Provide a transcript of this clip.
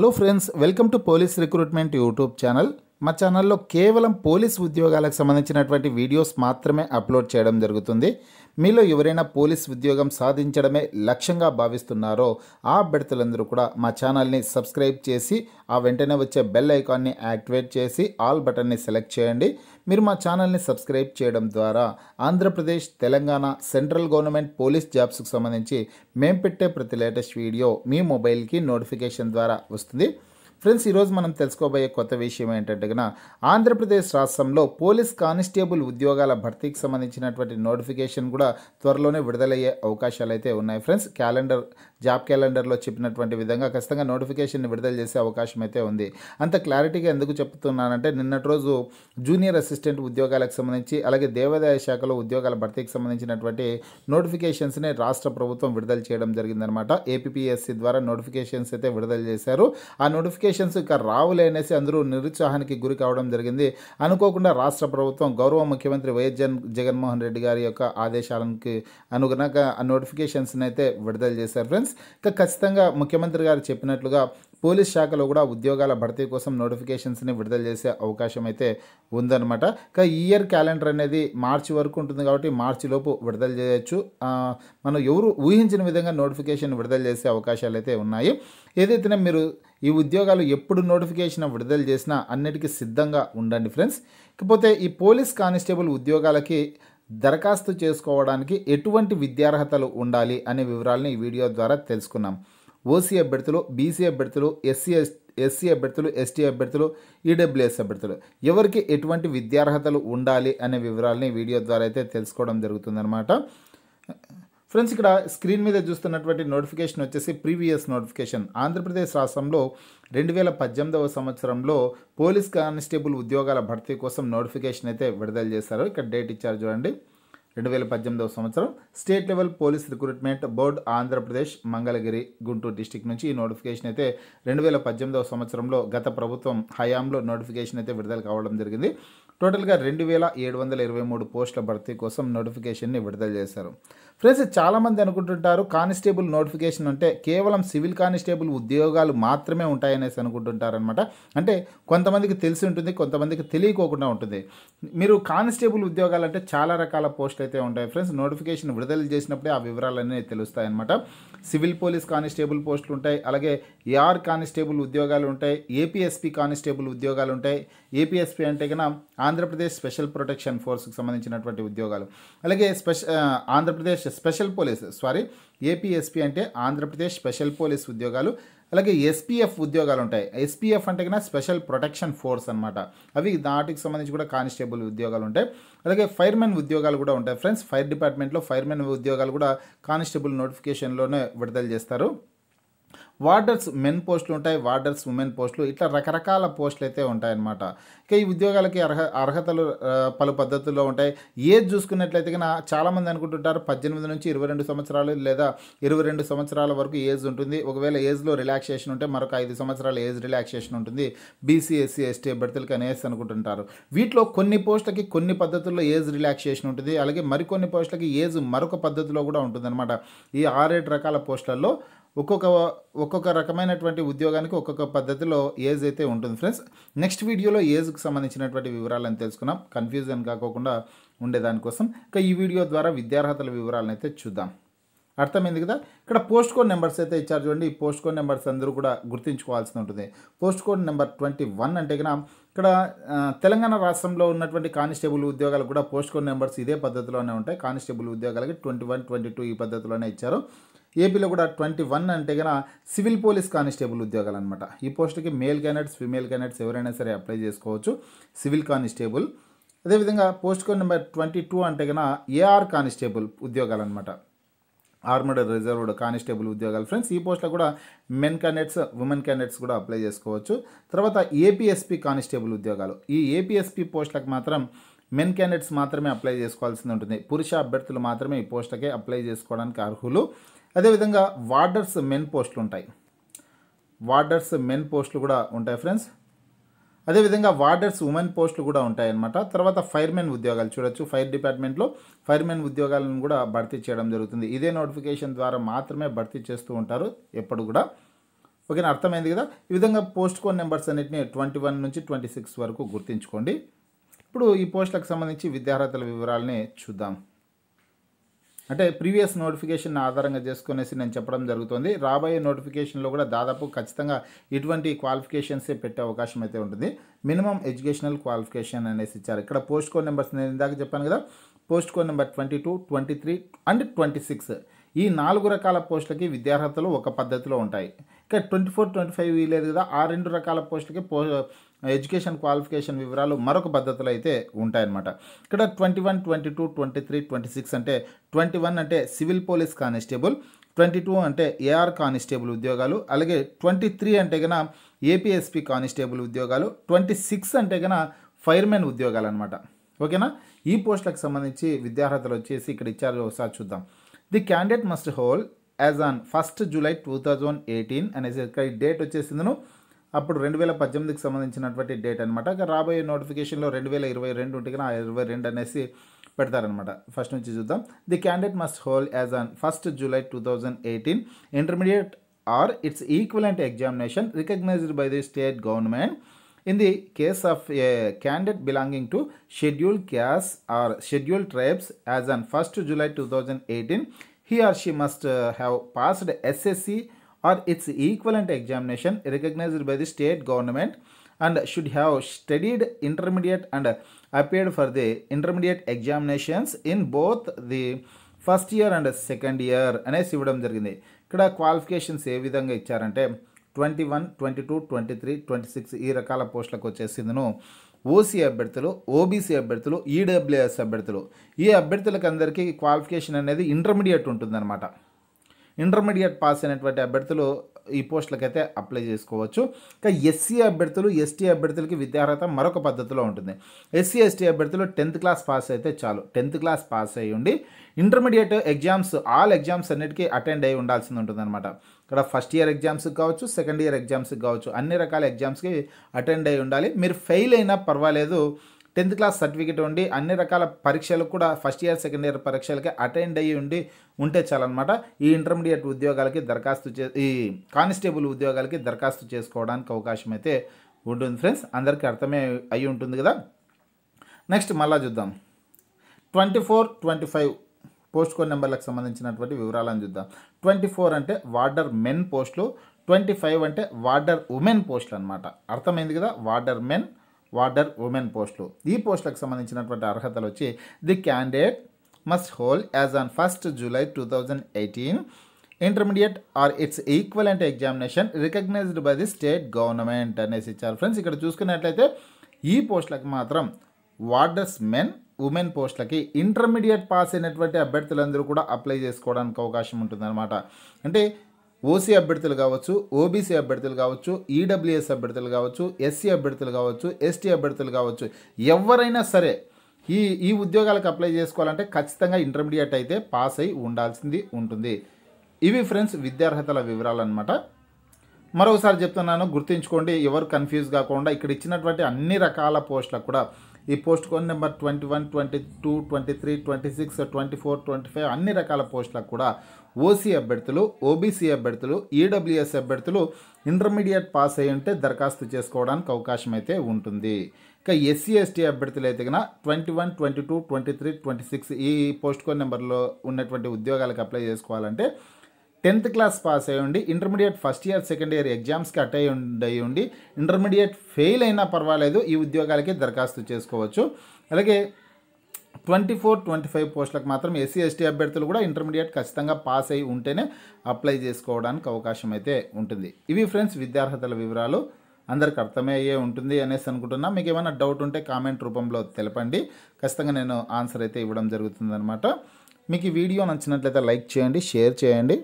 Hello friends, welcome to Police Recruitment YouTube channel. మా ఛానల్లో కేవలం పోలీస్ ఉద్యోగాలకు సంబంధించినటువంటి వీడియోస్ మాత్రమే అప్లోడ్ చేయడం జరుగుతుంది మీలో ఎవరైనా పోలీస్ ఉద్యోగం సాధించడమే లక్ష్యంగా భావిస్తున్నారో ఆ అభ్యర్థులందరూ కూడా మా ఛానల్ని సబ్స్క్రైబ్ చేసి ఆ వెంటనే వచ్చే బెల్ ఐకాన్ని యాక్టివేట్ చేసి ఆల్ బటన్ని సెలెక్ట్ చేయండి మీరు మా ఛానల్ని సబ్స్క్రైబ్ చేయడం ద్వారా Andhra Pradesh Telangana central government police జాబ్స్కు సంబంధించి మేం పెట్టే ప్రతి లేటెస్ట్ వీడియో మీ మొబైల్కి నోటిఫికేషన్ ద్వారా వస్తుంది ఫ్రెండ్స్ ఈరోజు మనం తెలుసుకోబోయే కొత్త విషయం ఏంటంటే ఆంధ్రప్రదేశ్ రాష్ట్రంలో పోలీస్ కానిస్టేబుల్ ఉద్యోగాల భర్తీకి సంబంధించినటువంటి నోటిఫికేషన్ కూడా త్వరలోనే విడుదలయ్యే అవకాశాలు అయితే ఉన్నాయి ఫ్రెండ్స్ క్యాలెండర్ జాబ్ క్యాలెండర్లో చెప్పినటువంటి విధంగా ఖచ్చితంగా నోటిఫికేషన్ విడుదల చేసే అవకాశం అయితే ఉంది అంత క్లారిటీగా ఎందుకు చెప్తున్నానంటే నిన్నటి రోజు జూనియర్ అసిస్టెంట్ ఉద్యోగాలకు సంబంధించి అలాగే దేవాదాయ శాఖలో ఉద్యోగాల భర్తీకి సంబంధించినటువంటి నోటిఫికేషన్స్ని రాష్ట్ర ప్రభుత్వం విడుదల చేయడం జరిగిందనమాట ఏపీఎస్సీ ద్వారా నోటిఫికేషన్స్ అయితే విడుదల చేశారు ఆ నోటిఫికేషన్ నోటిఫికేషన్స్ ఇక రావులే అనేసి అందరూ నిరుత్సాహానికి గురి కావడం జరిగింది అనుకోకుండా రాష్ట్ర ప్రభుత్వం గౌరవ ముఖ్యమంత్రి వైఎస్ జన్ జగన్మోహన్ రెడ్డి గారి యొక్క ఆదేశాలకి అనుగుణంగా ఆ నోటిఫికేషన్స్ని అయితే విడుదల చేశారు ఫ్రెండ్స్ ఇక ఖచ్చితంగా ముఖ్యమంత్రి గారు చెప్పినట్లుగా పోలీస్ శాఖలో కూడా ఉద్యోగాల భర్తీ కోసం నోటిఫికేషన్స్ని విడుదల చేసే అవకాశం అయితే ఉందన్నమాట ఇక ఈ ఇయర్ క్యాలెండర్ అనేది మార్చి వరకు ఉంటుంది కాబట్టి మార్చిలోపు విడుదల చేయొచ్చు మనం ఎవరు ఊహించిన విధంగా నోటిఫికేషన్ విడుదల చేసే అవకాశాలు అయితే ఉన్నాయి ఏదైతేనే మీరు ఈ ఉద్యోగాలు ఎప్పుడు నోటిఫికేషన్ విడుదల చేసినా అన్నిటికీ సిద్ధంగా ఉండండి ఫ్రెండ్స్ ఇకపోతే ఈ పోలీస్ కానిస్టేబుల్ ఉద్యోగాలకి దరఖాస్తు చేసుకోవడానికి ఎటువంటి విద్యార్హతలు ఉండాలి అనే వివరాలను ఈ వీడియో ద్వారా తెలుసుకున్నాం ఓసీ అభ్యర్థులు బీసీ అభ్యర్థులు ఎస్సీ ఎస్ ఎస్సీ అభ్యర్థులు ఎస్టీ అభ్యర్థులు ఈడబ్ల్యూఎస్ అభ్యర్థులు ఎవరికి ఎటువంటి విద్యార్హతలు ఉండాలి అనే వివరాలని వీడియో ద్వారా అయితే తెలుసుకోవడం జరుగుతుందన్నమాట ఫ్రెండ్స్ ఇక్కడ స్క్రీన్ మీద చూస్తున్నటువంటి నోటిఫికేషన్ వచ్చేసి ప్రీవియస్ నోటిఫికేషన్ ఆంధ్రప్రదేశ్ రాష్ట్రంలో రెండు వేల పద్దెనిమిదవ సంవత్సరంలో పోలీస్ కానిస్టేబుల్ ఉద్యోగాల భర్తీ కోసం నోటిఫికేషన్ అయితే విడుదల చేశారు ఇక్కడ డేట్ ఇచ్చారు చూడండి రెండు వేల పద్దెనిమిదవ సంవత్సరం state level police recruitment board Andhra Pradesh Mangalagiri Guntur district నుంచి ఈ నోటిఫికేషన్ అయితే రెండు వేల పద్దెనిమిదవ సంవత్సరంలో గత ప్రభుత్వం హయాంలో నోటిఫికేషన్ అయితే విడుదల కావడం జరిగింది టోటల్గా రెండు వేల ఏడు వందల ఇరవై మూడు పోస్టుల భర్తీ కోసం నోటిఫికేషన్ని విడుదల చేశారు ఫ్రెండ్స్ చాలామంది అనుకుంటుంటారు కానిస్టేబుల్ నోటిఫికేషన్ అంటే కేవలం సివిల్ కానిస్టేబుల్ ఉద్యోగాలు మాత్రమే ఉంటాయనేసి అనుకుంటుంటారనమాట అంటే కొంతమందికి తెలిసి ఉంటుంది కొంతమందికి తెలియకోకుండా ఉంటుంది మీరు కానిస్టేబుల్ ఉద్యోగాలు అంటే చాలా రకాల పోస్టులు అయితే ఉంటాయి ఫ్రెండ్స్ నోటిఫికేషన్ విడుదల చేసినప్పుడే ఆ వివరాలన్నీ తెలుస్తాయన్నమాట సివిల్ పోలీస్ కానిస్టేబుల్ పోస్టులు ఉంటాయి అలాగే ఏఆర్ కానిస్టేబుల్ ఉద్యోగాలు ఉంటాయి ఏపీఎస్పీ కానిస్టేబుల్ ఉద్యోగాలు ఉంటాయి ఏపీఎస్పీ అంటే కన్నా ఆంధ్రప్రదేశ్ స్పెషల్ ప్రొటెక్షన్ ఫోర్స్కి సంబంధించినటువంటి ఉద్యోగాలు అలాగే స్పెష Andhra Pradesh special police sorry APSP అంటే ఆంధ్రప్రదేశ్ స్పెషల్ పోలీస్ ఉద్యోగాలు అలాగే ఎస్పీఎఫ్ ఉద్యోగాలు ఉంటాయి ఎస్పీఎఫ్ అంటే కన్నా స్పెషల్ ప్రొటెక్షన్ ఫోర్స్ అనమాట అవి దాటికి సంబంధించి కూడా కానిస్టేబుల్ ఉద్యోగాలు ఉంటాయి అలాగే ఫైర్మెన్ ఉద్యోగాలు కూడా ఉంటాయి ఫ్రెండ్స్ ఫైర్ డిపార్ట్మెంట్లో ఫైర్మెన్ ఉద్యోగాలు కూడా కానిస్టేబుల్ నోటిఫికేషన్లోనే విడుదల చేస్తారు వార్డర్స్ మెన్ పోస్టులు ఉంటాయి వార్డర్స్ ఉమెన్ పోస్టులు ఇట్లా రకరకాల పోస్టులు అయితే ఉంటాయన్నమాట ఇక ఈ ఉద్యోగాలకి అర్హ అర్హతలు పలు పద్ధతుల్లో ఉంటాయి ఏజ్ చూసుకున్నట్లయితే కన్నా చాలామంది అనుకుంటుంటారు పద్దెనిమిది నుంచి ఇరవై రెండు సంవత్సరాలు లేదా ఇరవై రెండు సంవత్సరాల వరకు ఏజ్ ఉంటుంది ఒకవేళ ఏజ్లో రిలాక్సేషన్ ఉంటే మరొక ఐదు సంవత్సరాల ఏజ్ రిలాక్సేషన్ ఉంటుంది బీసీ ఎస్సీ ఎస్టీ అభ్యర్థులకి అనేసి అనుకుంటుంటారు వీటిలో కొన్ని పోస్టులకి కొన్ని పద్ధతుల్లో ఏజ్ రిలాక్సేషన్ ఉంటుంది అలాగే మరికొన్ని పోస్టులకి ఏజ్ మరొక పద్ధతిలో కూడా ఉంటుందన్నమాట ఈ ఆరేడు రకాల పోస్టులలో ఒక్కొక్క ఒక్కొక్క రకమైనటువంటి ఉద్యోగానికి ఒక్కొక్క పద్ధతిలో ఏజ్ అయితే ఉంటుంది ఫ్రెండ్స్ నెక్స్ట్ వీడియోలో ఏజ్కి సంబంధించినటువంటి వివరాలను తెలుసుకున్నాం కన్ఫ్యూజన్ కాకోకుండా ఉండేదానికోసం ఇక ఈ వీడియో ద్వారా విద్యార్హతల వివరాలను అయితే చూద్దాం అర్థమైంది కదా ఇక్కడ పోస్ట్ కోడ్ నెంబర్స్ అయితే ఇచ్చారు చూడండి ఈ పోస్ట్ కోడ్ నెంబర్స్ అందరూ కూడా గుర్తించుకోవాల్సి ఉంటుంది post code number twenty one అంటే కదా ఇక్కడ తెలంగాణ రాష్ట్రంలో ఉన్నటువంటి కానిస్టేబుల్ ఉద్యోగాలకు కూడా పోస్ట్ కోడ్ నెంబర్స్ ఇదే పద్ధతిలోనే ఉంటాయి కానిస్టేబుల్ ఉద్యోగాలకి ట్వంటీ వన్ ట్వంటీ టూ ఈ పద్ధతిలోనే ఇచ్చారు ఏపీలో కూడా ట్వంటీ వన్ అంటే కనుక సివిల్ పోలీస్ కానిస్టేబుల్ ఉద్యోగాలు అనమాట ఈ పోస్టుకి మేల్ క్యాండిడేట్స్ ఫిమేల్ క్యాండిడేట్స్ ఎవరైనా సరే అప్లై చేసుకోవచ్చు సివిల్ కానిస్టేబుల్ అదేవిధంగా post code number twenty two అంటే కనుక ఏఆర్ కానిస్టేబుల్ ఉద్యోగాలు అనమాట ఆర్మడ్ రిజర్వ్డ్ కానిస్టేబుల్ ఉద్యోగాలు ఫ్రెండ్స్ ఈ పోస్ట్లో కూడా మెన్ క్యాండిడేట్స్ ఉమెన్ క్యాండిడేట్స్ కూడా అప్లై చేసుకోవచ్చు తర్వాత ఏపీఎస్పీ కానిస్టేబుల్ ఉద్యోగాలు ఈ ఏపీఎస్పీ పోస్టులకు మాత్రం మెన్ క్యాండిడేట్స్ మాత్రమే అప్లై చేసుకోవాల్సి ఉంటుంది పురుష అభ్యర్థులు మాత్రమే ఈ పోస్టులకే అప్లై చేసుకోవడానికి అర్హులు అదేవిధంగా వార్డర్స్ మెన్ పోస్టులు ఉంటాయి వార్డర్స్ మెన్ పోస్టులు కూడా ఉంటాయి ఫ్రెండ్స్ అదేవిధంగా వార్డర్స్ ఉమెన్ పోస్టులు కూడా ఉంటాయి అన్నమాట తర్వాత ఫైర్మెన్ ఉద్యోగాలు చూడొచ్చు ఫైర్ డిపార్ట్మెంట్లో ఫైర్మెన్ ఉద్యోగాలను కూడా భర్తీ చేయడం జరుగుతుంది ఇదే నోటిఫికేషన్ ద్వారా మాత్రమే భర్తీ చేస్తూ ఉంటారు ఎప్పుడు కూడా ఓకేనా అర్థమైంది కదా ఈ విధంగా పోస్ట్ కోడ్ నెంబర్స్ అన్నింటినీ ట్వంటీ వన్ నుంచి ట్వంటీ సిక్స్ వరకు గుర్తుంచుకోండి ఇప్పుడు ఈ పోస్టులకు సంబంధించి విద్యార్హతల వివరాలని చూద్దాం అంటే ప్రీవియస్ నోటిఫికేషన్ ఆధారంగా చేసుకునేసి నేను చెప్పడం జరుగుతుంది రాబోయే నోటిఫికేషన్లో కూడా దాదాపు ఖచ్చితంగా ఇటువంటి క్వాలిఫికేషన్సే పెట్టే అవకాశం అయితే ఉంటుంది మినిమం ఎడ్యుకేషనల్ క్వాలిఫికేషన్ అనేసి ఇచ్చారు ఇక్కడ పోస్ట్ కోడ్ నెంబర్స్ నేను ఇందాక చెప్పాను కదా post code number twenty two twenty three and twenty six ఈ నాలుగు రకాల పోస్టులకి విద్యార్హతలు ఒక పద్ధతిలో ఉంటాయి ఇక్కడ ట్వంటీ ఫోర్ ట్వంటీ ఫైవ్ లేదు కదా ఆ రెండు రకాల పోస్టులకి పో ఎడ్యుకేషన్ క్వాలిఫికేషన్ వివరాలు మరొక పద్ధతిలో అయితే ఉంటాయన్నమాట ఇక్కడ twenty one twenty two twenty three twenty six అంటే ట్వంటీ వన్ అంటే civil police constable twenty two అంటే ఏఆర్ కానిస్టేబుల్ ఉద్యోగాలు అలాగే ట్వంటీ త్రీ అంటే కన ఏపీఎస్పీ కానిస్టేబుల్ ఉద్యోగాలు ట్వంటీ సిక్స్ అంటే కన ఫైర్మెన్ ఉద్యోగాలు అనమాట ఓకేనా ఈ పోస్టులకు సంబంధించి విద్యార్హతలు వచ్చేసి ఇక్కడ ఇచ్చారు ఒకసారి చూద్దాం the candidate must hold as on first July two thousand eighteen అనేసి ఇక్కడ డేట్ వచ్చేసిందను అప్పుడు రెండు వేల పద్దెనిమిదికి సంబంధించినటువంటి డేట్ అనమాట రాబోయే నోటిఫికేషన్లో రెండు వేల ఇరవై రెండు ఉంటే కన్నా ఇరవై రెండు అనేసి పెడతారనమాట ఫస్ట్ నుంచి చూద్దాం the candidate must hold as on first July two thousand eighteen intermediate or its equivalent examination recognised by the state government in the case of a candidate belonging to scheduled caste or scheduled tribes as on first July two thousand eighteen he or she must have passed SSC or its equivalent examination recognised by the state government and should have studied intermediate and appeared for the intermediate examinations in both the first year and second year అనేసి ఇవ్వడం జరిగింది ఇక్కడ qualifications ఏ విధంగా ఇచ్చారంటే twenty one twenty two twenty three twenty six ఈ రకాల పోస్టులకు వచ్చేసిందను ఓసీ అభ్యర్థులు ఓబీసీ అభ్యర్థులు ఈడబ్ల్యూఎస్ అభ్యర్థులు ఈ అభ్యర్థులకు అందరికీ క్వాలిఫికేషన్ అనేది ఇంటర్మీడియట్ ఉంటుందన్నమాట ఇంటర్మీడియట్ పాస్ అయినటువంటి అభ్యర్థులు ఈ పోస్టులకైతే అప్లై చేసుకోవచ్చు ఇక ఎస్సీ అభ్యర్థులు ఎస్టీ అభ్యర్థులకి విద్యార్హత మరొక పద్ధతిలో ఉంటుంది ఎస్సీ ఎస్టీ అభ్యర్థులు టెన్త్ క్లాస్ పాస్ అయితే చాలు టెన్త్ క్లాస్ పాస్ అయ్యి ఉండి ఇంటర్మీడియట్ ఎగ్జామ్స్ ఆల్ ఎగ్జామ్స్ అన్నిటికీ అటెండ్ అయి ఉండాల్సింది అనమాట ఇక్కడ ఫస్ట్ ఇయర్ ఎగ్జామ్స్కి కావచ్చు సెకండ్ ఇయర్ ఎగ్జామ్స్కి కావచ్చు అన్ని రకాల ఎగ్జామ్స్కి అటెండ్ అయి ఉండాలి మీరు ఫెయిల్ అయినా పర్వాలేదు టెన్త్ క్లాస్ సర్టిఫికేట్ ఉండి అన్ని రకాల పరీక్షలకు కూడా ఫస్ట్ ఇయర్ సెకండ్ ఇయర్ పరీక్షలకి అటెండ్ అయ్యి ఉండి ఉంటే చాలన్నమాట ఈ ఇంటర్మీడియట్ ఉద్యోగాలకి దరఖాస్తు చే ఈ కానిస్టేబుల్ ఉద్యోగాలకి దరఖాస్తు చేసుకోవడానికి అవకాశం అయితే ఉంటుంది ఫ్రెండ్స్ అందరికీ అర్థమే అయి ఉంటుంది కదా నెక్స్ట్ మళ్ళా చూద్దాం twenty four twenty five post code నెంబర్లకు సంబంధించినటువంటి వివరాలను చూద్దాం ట్వంటీ ఫోర్ అంటే వార్డర్ మెన్ పోస్టులు ట్వంటీ ఫైవ్ అంటే వార్డర్ ఉమెన్ పోస్టులు అనమాట అర్థమైంది కదా వార్డర్ మెన్ వార్డర్ ఉమెన్ పోస్టులు ఈ పోస్టులకు సంబంధించినటువంటి అర్హతలు వచ్చి the candidate must hold as on first July two thousand eighteen intermediate or its equivalent examination recognised by the state government అనేసి ఇచ్చారు ఫ్రెండ్స్ ఇక్కడ చూసుకున్నట్లయితే ఈ పోస్టులకు మాత్రం వార్డర్స్ మెన్ ఉమెన్ పోస్టులకి ఇంటర్మీడియట్ పాస్ అయినటువంటి అభ్యర్థులందరూ కూడా అప్లై చేసుకోవడానికి అవకాశం ఉంటుందన్నమాట అంటే ఓసీ అభ్యర్థులు కావచ్చు ఓబీసీ అభ్యర్థులు కావచ్చు ఈడబ్ల్యూఎస్ అభ్యర్థులు కావచ్చు ఎస్సీ అభ్యర్థులు కావచ్చు ఎస్టీ అభ్యర్థులు కావచ్చు ఎవరైనా సరే ఈ ఈ ఉద్యోగాలకు అప్లై చేసుకోవాలంటే ఖచ్చితంగా ఇంటర్మీడియట్ అయితే పాస్ అయి ఉండాల్సింది ఉంటుంది ఇవి ఫ్రెండ్స్ విద్యార్హతల వివరాలు అనమాట మరొకసారి చెప్తున్నాను గుర్తుంచుకోండి ఎవరు కన్ఫ్యూజ్ కాకుండా ఇక్కడ ఇచ్చినటువంటి అన్ని రకాల పోస్టులకు కూడా ఈ post code number twenty one twenty two twenty three twenty six twenty four twenty five అన్ని రకాల పోస్టులకు కూడా ఓసీ అభ్యర్థులు ఓబీసీ అభ్యర్థులు ఈడబ్ల్యూఎస్ అభ్యర్థులు ఇంటర్మీడియట్ పాస్ అయ్యి ఉంటే దరఖాస్తు చేసుకోవడానికి అవకాశం అయితే ఉంటుంది ఇక ఎస్సీ ఎస్టీ అభ్యర్థులు అయితే కన్నా twenty one twenty two twenty three twenty six ఈ పోస్ట్ కోడ్ నెంబర్లో ఉన్నటువంటి ఉద్యోగాలకు అప్లై చేసుకోవాలంటే టెన్త్ క్లాస్ పాస్ ఉండి intermediate first year second year ఎగ్జామ్స్కి అట్ అయ్యి ఉండి ఇంటర్మీడియట్ ఫెయిల్ అయినా పర్వాలేదు ఈ ఉద్యోగాలకి దరఖాస్తు చేసుకోవచ్చు అలాగే ట్వంటీ ఫోర్ ట్వంటీ ఫైవ్ పోస్టులకు మాత్రం ఎస్సీ ఎస్టీ అభ్యర్థులు కూడా ఇంటర్మీడియట్ ఖచ్చితంగా పాస్ అయి ఉంటేనే అప్లై చేసుకోవడానికి అవకాశం అయితే ఉంటుంది ఇవి ఫ్రెండ్స్ విద్యార్హతల వివరాలు అందరికి అర్థమయ్యే ఉంటుంది అనేసి అనుకుంటున్నా మీకు ఏమైనా డౌట్ ఉంటే కామెంట్ రూపంలో తెలపండి ఖచ్చితంగా నేను ఆన్సర్ అయితే ఇవ్వడం జరుగుతుందనమాట మీకు ఈ వీడియో నచ్చినట్లయితే లైక్ చేయండి షేర్ చేయండి